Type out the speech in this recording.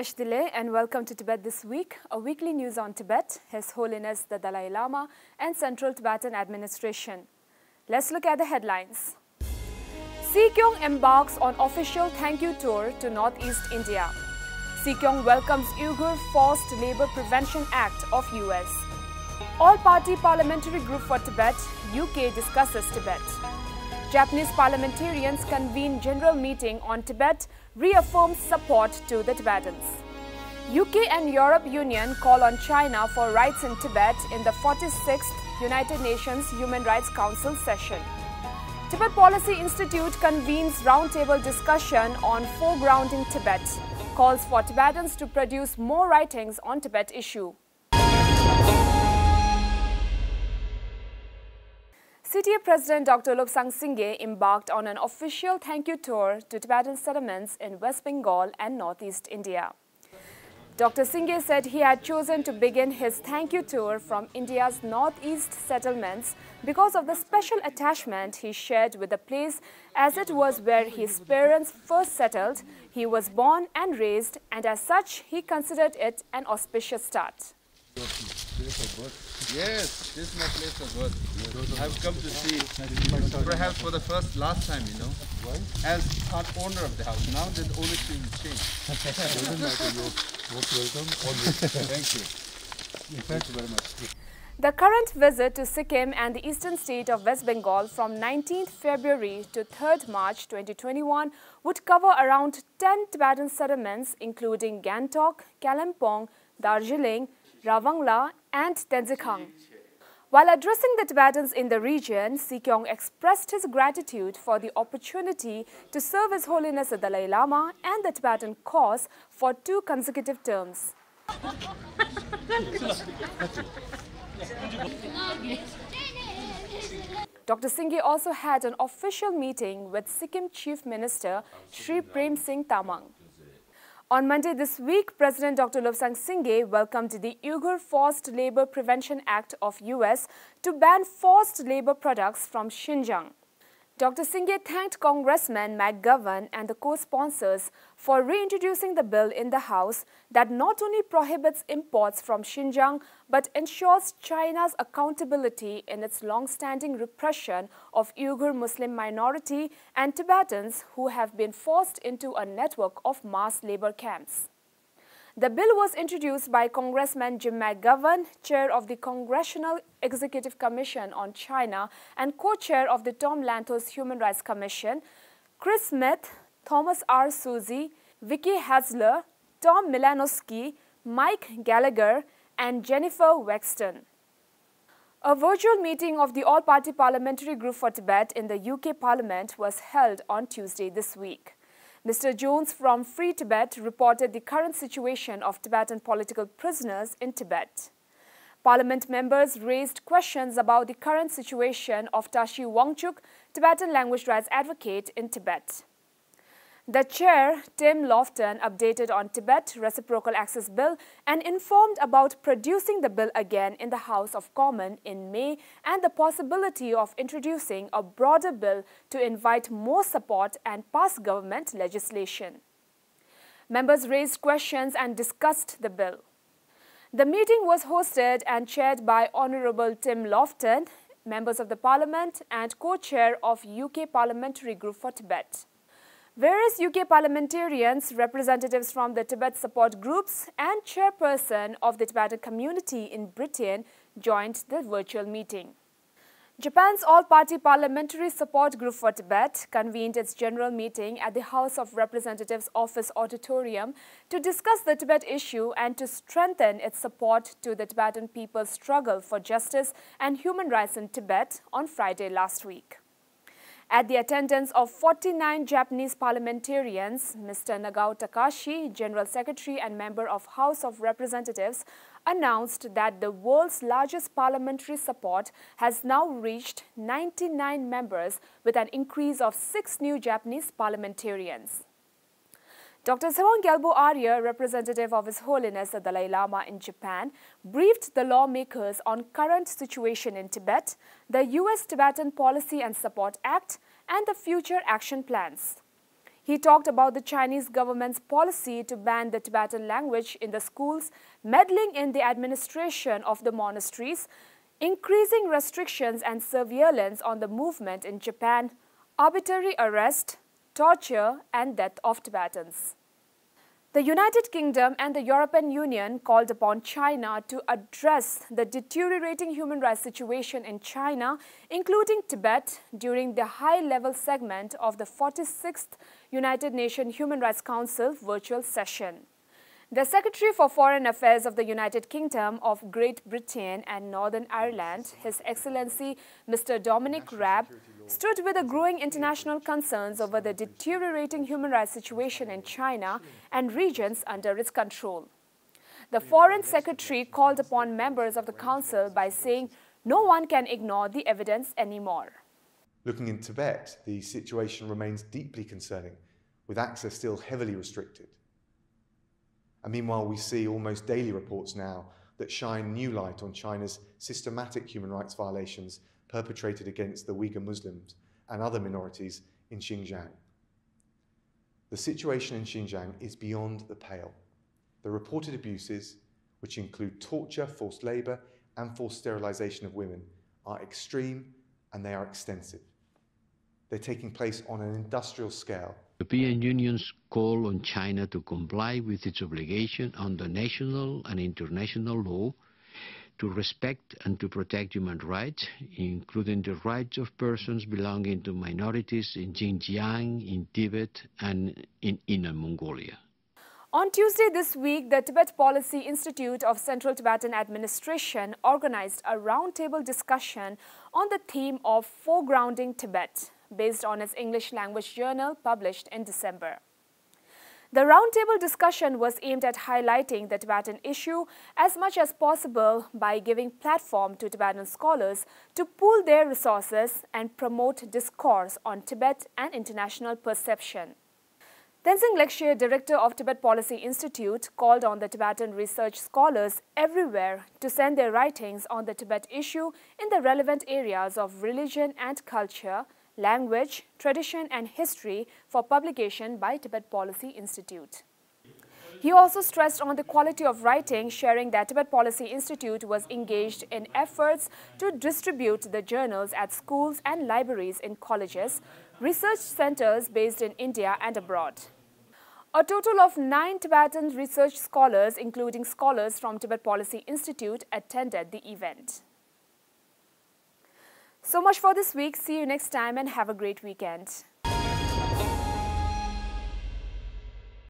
Jash and welcome to Tibet This Week, a weekly news on Tibet, His Holiness the Dalai Lama and Central Tibetan Administration. Let's look at the headlines. Sikyong embarks on official thank you tour to Northeast India. Sikyong welcomes Uyghur Forced Labor Prevention Act of US. All-party parliamentary group for Tibet, UK discusses Tibet. Japanese parliamentarians convene general meeting on Tibet, reaffirms support to the Tibetans. UK and Europe Union call on China for rights in Tibet in the 46th United Nations Human Rights Council session. Tibet Policy Institute convenes roundtable discussion on foregrounding Tibet, calls for Tibetans to produce more writings on Tibet issue. CTA President Dr. Sang Singe embarked on an official thank you tour to Tibetan settlements in West Bengal and Northeast India. Dr. Singe said he had chosen to begin his thank you tour from India's northeast settlements because of the special attachment he shared with the place as it was where his parents first settled, he was born and raised, and as such, he considered it an auspicious start place of birth? Yes, this is my place of birth. Yes. I've come to see, perhaps for the first, last time, you know, as part owner of the house. Now the ownership will change. most welcome. Thank you. Thank you very much. The current visit to Sikkim and the eastern state of West Bengal from 19th February to 3rd March 2021 would cover around 10 Tibetan settlements including Gantok, Kalimpong, Darjeeling, Ravangla and Tenzikang. While addressing the Tibetans in the region, Sikyong expressed his gratitude for the opportunity to serve His Holiness the Dalai Lama and the Tibetan cause for two consecutive terms. Dr. Singhi also had an official meeting with Sikkim Chief Minister Sri Prem Singh Tamang. On Monday this week, President Dr. Lobsang Singhe welcomed the Uyghur Forced Labor Prevention Act of US to ban forced labor products from Xinjiang. Dr. Singh thanked Congressman McGovern and the co-sponsors for reintroducing the bill in the House that not only prohibits imports from Xinjiang but ensures China's accountability in its long-standing repression of Uyghur Muslim minority and Tibetans who have been forced into a network of mass labor camps. The bill was introduced by Congressman Jim McGovern, chair of the Congressional Executive Commission on China and co-chair of the Tom Lantos Human Rights Commission, Chris Smith, Thomas R. Suzy, Vicky Hasler, Tom Milanowski, Mike Gallagher, and Jennifer Wexton. A virtual meeting of the All Party Parliamentary Group for Tibet in the UK Parliament was held on Tuesday this week. Mr. Jones from Free Tibet reported the current situation of Tibetan political prisoners in Tibet. Parliament members raised questions about the current situation of Tashi Wangchuk, Tibetan language rights advocate in Tibet. The chair, Tim Lofton, updated on Tibet Reciprocal Access Bill and informed about producing the bill again in the House of Commons in May and the possibility of introducing a broader bill to invite more support and pass government legislation. Members raised questions and discussed the bill. The meeting was hosted and chaired by Honorable Tim Lofton, members of the parliament and co-chair of UK Parliamentary Group for Tibet. Various UK parliamentarians, representatives from the Tibet support groups and chairperson of the Tibetan community in Britain joined the virtual meeting. Japan's all-party parliamentary support group for Tibet convened its general meeting at the House of Representatives office auditorium to discuss the Tibet issue and to strengthen its support to the Tibetan people's struggle for justice and human rights in Tibet on Friday last week. At the attendance of 49 Japanese parliamentarians, Mr. Nagao Takashi, General Secretary and Member of House of Representatives, announced that the world's largest parliamentary support has now reached 99 members with an increase of six new Japanese parliamentarians. Dr. Sawang Gelbo Arya, representative of His Holiness the Dalai Lama in Japan, briefed the lawmakers on current situation in Tibet, the U.S. Tibetan Policy and Support Act, and the future action plans. He talked about the Chinese government's policy to ban the Tibetan language in the schools, meddling in the administration of the monasteries, increasing restrictions and surveillance on the movement in Japan, arbitrary arrest, torture and death of Tibetans. The United Kingdom and the European Union called upon China to address the deteriorating human rights situation in China, including Tibet, during the high-level segment of the 46th United Nations Human Rights Council virtual session. The Secretary for Foreign Affairs of the United Kingdom of Great Britain and Northern Ireland, His Excellency Mr. Dominic Raab, stood with the growing international concerns over the deteriorating human rights situation in China and regions under its control. The Foreign Secretary called upon members of the Council by saying no one can ignore the evidence anymore. Looking in Tibet, the situation remains deeply concerning, with access still heavily restricted. And meanwhile, we see almost daily reports now that shine new light on China's systematic human rights violations perpetrated against the Uyghur Muslims and other minorities in Xinjiang. The situation in Xinjiang is beyond the pale. The reported abuses, which include torture, forced labour, and forced sterilisation of women, are extreme and they are extensive. They're taking place on an industrial scale. The European Union's call on China to comply with its obligation under national and international law to respect and to protect human rights, including the rights of persons belonging to minorities in Xinjiang, in Tibet, and in Inner Mongolia. On Tuesday this week, the Tibet Policy Institute of Central Tibetan Administration organized a roundtable discussion on the theme of foregrounding Tibet, based on its English language journal published in December. The roundtable discussion was aimed at highlighting the Tibetan issue as much as possible by giving platform to Tibetan scholars to pool their resources and promote discourse on Tibet and international perception. Tenzing Lekshir, director of Tibet Policy Institute, called on the Tibetan research scholars everywhere to send their writings on the Tibet issue in the relevant areas of religion and culture, Language, Tradition and History for publication by Tibet Policy Institute. He also stressed on the quality of writing, sharing that Tibet Policy Institute was engaged in efforts to distribute the journals at schools and libraries in colleges, research centers based in India and abroad. A total of nine Tibetan research scholars, including scholars from Tibet Policy Institute, attended the event. So much for this week. See you next time and have a great weekend.